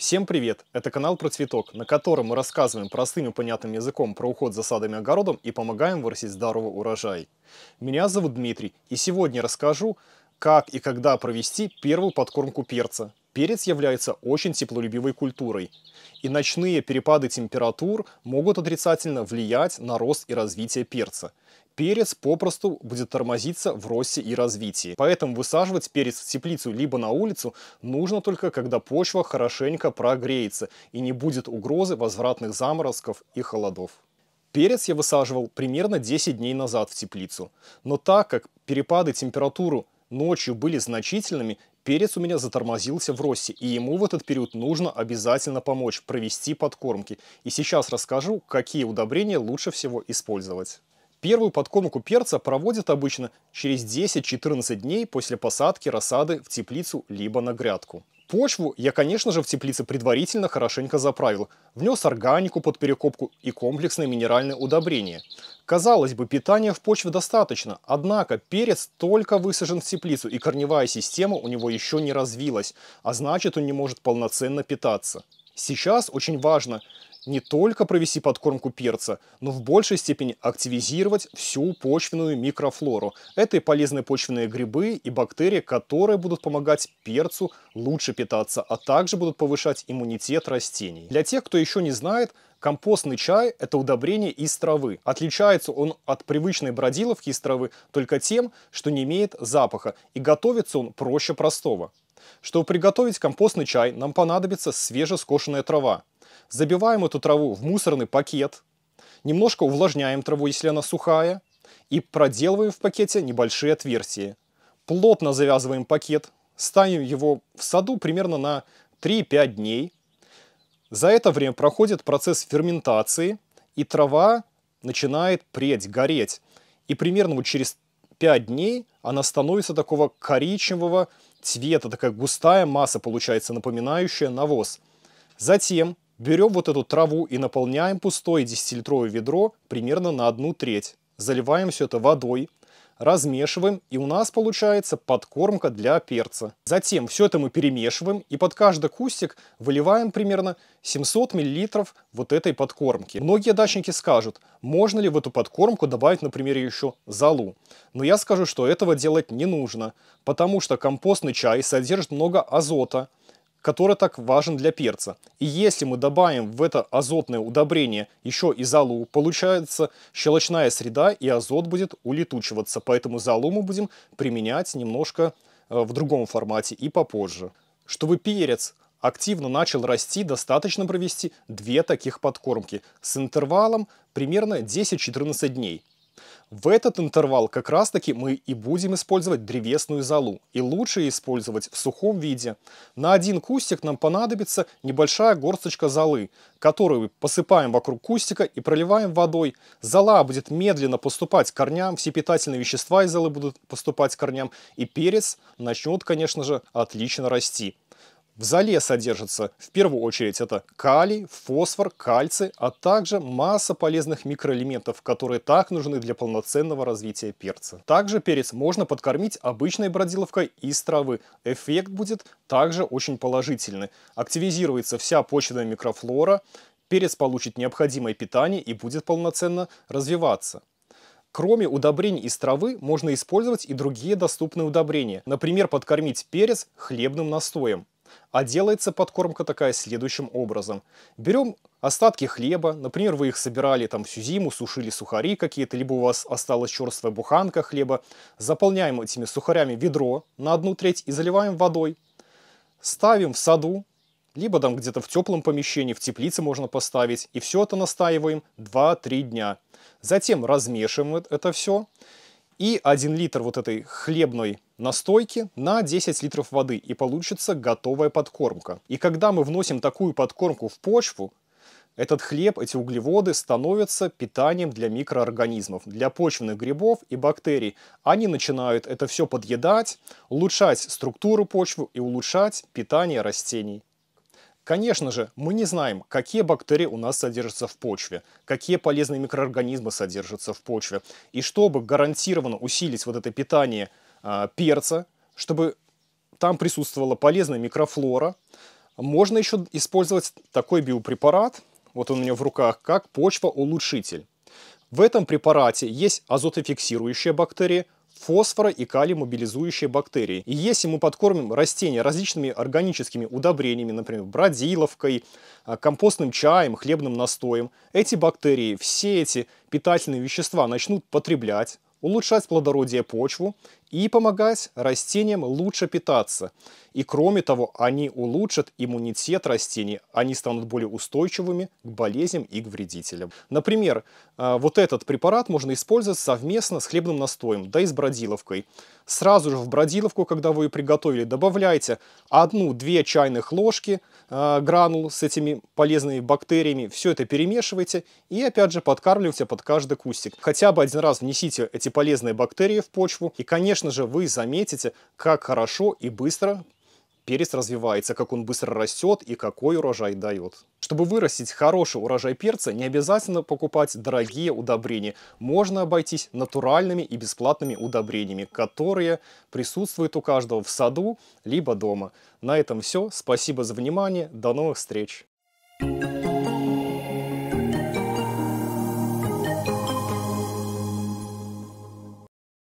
Всем привет! Это канал про цветок, на котором мы рассказываем простым и понятным языком про уход за садами и огородом и помогаем вырастить здоровый урожай. Меня зовут Дмитрий, и сегодня расскажу, как и когда провести первую подкормку перца. Перец является очень теплолюбивой культурой, и ночные перепады температур могут отрицательно влиять на рост и развитие перца перец попросту будет тормозиться в росте и развитии. Поэтому высаживать перец в теплицу либо на улицу нужно только, когда почва хорошенько прогреется и не будет угрозы возвратных заморозков и холодов. Перец я высаживал примерно 10 дней назад в теплицу, но так как перепады температуры ночью были значительными, перец у меня затормозился в росте, и ему в этот период нужно обязательно помочь провести подкормки. И сейчас расскажу, какие удобрения лучше всего использовать. Первую подкормку перца проводят обычно через 10-14 дней после посадки рассады в теплицу либо на грядку. Почву я, конечно же, в теплице предварительно хорошенько заправил. Внес органику под перекопку и комплексное минеральное удобрение. Казалось бы, питания в почве достаточно, однако перец только высажен в теплицу, и корневая система у него еще не развилась, а значит он не может полноценно питаться. Сейчас очень важно не только провести подкормку перца, но в большей степени активизировать всю почвенную микрофлору. Это и полезные почвенные грибы и бактерии, которые будут помогать перцу лучше питаться, а также будут повышать иммунитет растений. Для тех, кто еще не знает, Компостный чай – это удобрение из травы. Отличается он от привычной бродиловки из травы только тем, что не имеет запаха, и готовится он проще простого. Чтобы приготовить компостный чай, нам понадобится свежескошенная трава. Забиваем эту траву в мусорный пакет, немножко увлажняем траву, если она сухая, и проделываем в пакете небольшие отверстия. Плотно завязываем пакет, ставим его в саду примерно на 3-5 дней. За это время проходит процесс ферментации, и трава начинает преть, гореть. И примерно вот через 5 дней она становится такого коричневого цвета, такая густая масса получается, напоминающая навоз. Затем Берем вот эту траву и наполняем пустое 10-литровое ведро примерно на одну треть. Заливаем все это водой, размешиваем, и у нас получается подкормка для перца. Затем все это мы перемешиваем, и под каждый кустик выливаем примерно 700 мл вот этой подкормки. Многие дачники скажут, можно ли в эту подкормку добавить, например, еще золу. Но я скажу, что этого делать не нужно, потому что компостный чай содержит много азота, который так важен для перца. И если мы добавим в это азотное удобрение еще и залу, получается щелочная среда и азот будет улетучиваться. Поэтому залу мы будем применять немножко э, в другом формате и попозже. Чтобы перец активно начал расти, достаточно провести две таких подкормки с интервалом примерно 10-14 дней. В этот интервал как раз-таки мы и будем использовать древесную золу, и лучше использовать в сухом виде. На один кустик нам понадобится небольшая горсточка золы, которую посыпаем вокруг кустика и проливаем водой. Зола будет медленно поступать к корням, все питательные вещества из золы будут поступать к корням, и перец начнет, конечно же, отлично расти. В золе содержится в первую очередь это калий, фосфор, кальций, а также масса полезных микроэлементов, которые так нужны для полноценного развития перца. Также перец можно подкормить обычной бродиловкой из травы. Эффект будет также очень положительный. Активизируется вся почвенная микрофлора, перец получит необходимое питание и будет полноценно развиваться. Кроме удобрений из травы, можно использовать и другие доступные удобрения. Например, подкормить перец хлебным настоем. А делается подкормка такая следующим образом. Берем остатки хлеба, например, вы их собирали там всю зиму, сушили сухари какие-то, либо у вас осталась черствая буханка хлеба, заполняем этими сухарями ведро на одну треть и заливаем водой. Ставим в саду, либо там где-то в теплом помещении, в теплице можно поставить, и все это настаиваем 2-3 дня. Затем размешиваем это все и 1 литр вот этой хлебной настойки на 10 литров воды, и получится готовая подкормка. И когда мы вносим такую подкормку в почву, этот хлеб, эти углеводы становятся питанием для микроорганизмов, для почвенных грибов и бактерий. Они начинают это все подъедать, улучшать структуру почвы и улучшать питание растений. Конечно же, мы не знаем, какие бактерии у нас содержатся в почве, какие полезные микроорганизмы содержатся в почве. И чтобы гарантированно усилить вот это питание э, перца, чтобы там присутствовала полезная микрофлора, можно еще использовать такой биопрепарат, вот он у меня в руках, как почва улучшитель. В этом препарате есть азотофиксирующие бактерии, фосфора и калий мобилизующие бактерии. И если мы подкормим растения различными органическими удобрениями, например, бродиловкой, а, компостным чаем, хлебным настоем, эти бактерии, все эти питательные вещества начнут потреблять, улучшать плодородие почву и помогать растениям лучше питаться. И кроме того, они улучшат иммунитет растений, они станут более устойчивыми к болезням и к вредителям. Например, э, вот этот препарат можно использовать совместно с хлебным настоем, да и с бродиловкой сразу же в бродиловку, когда вы ее приготовили, добавляйте одну-две чайных ложки э, гранул с этими полезными бактериями. Все это перемешивайте и опять же подкармливайте под каждый кустик. Хотя бы один раз внесите эти полезные бактерии в почву и, конечно же, вы заметите, как хорошо и быстро перец развивается, как он быстро растет и какой урожай дает. Чтобы вырастить хороший урожай перца, не обязательно покупать дорогие удобрения. Можно обойтись натуральными и бесплатными удобрениями, которые присутствуют у каждого в саду, либо дома. На этом все. Спасибо за внимание. До новых встреч. Thank you.